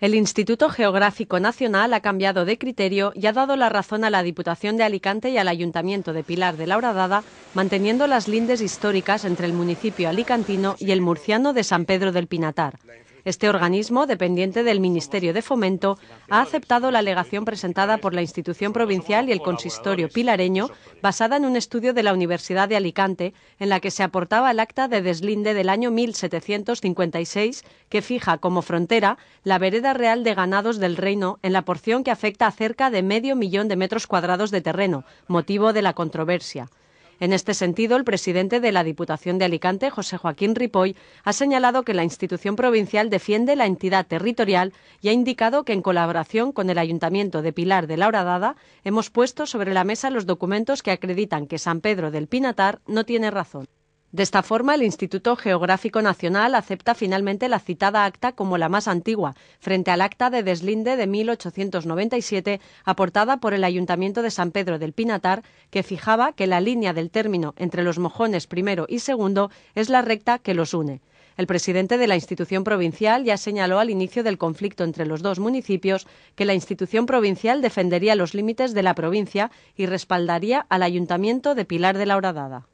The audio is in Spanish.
El Instituto Geográfico Nacional ha cambiado de criterio y ha dado la razón a la Diputación de Alicante y al Ayuntamiento de Pilar de la Horadada, manteniendo las lindes históricas entre el municipio alicantino y el murciano de San Pedro del Pinatar. Este organismo, dependiente del Ministerio de Fomento, ha aceptado la alegación presentada por la institución provincial y el consistorio pilareño, basada en un estudio de la Universidad de Alicante, en la que se aportaba el acta de deslinde del año 1756, que fija como frontera la vereda real de ganados del reino en la porción que afecta a cerca de medio millón de metros cuadrados de terreno, motivo de la controversia. En este sentido, el presidente de la Diputación de Alicante, José Joaquín Ripoy, ha señalado que la institución provincial defiende la entidad territorial y ha indicado que en colaboración con el Ayuntamiento de Pilar de la Horadada hemos puesto sobre la mesa los documentos que acreditan que San Pedro del Pinatar no tiene razón. De esta forma, el Instituto Geográfico Nacional acepta finalmente la citada acta como la más antigua, frente al acta de deslinde de 1897 aportada por el Ayuntamiento de San Pedro del Pinatar, que fijaba que la línea del término entre los mojones primero y segundo es la recta que los une. El presidente de la institución provincial ya señaló al inicio del conflicto entre los dos municipios que la institución provincial defendería los límites de la provincia y respaldaría al ayuntamiento de Pilar de la Horadada.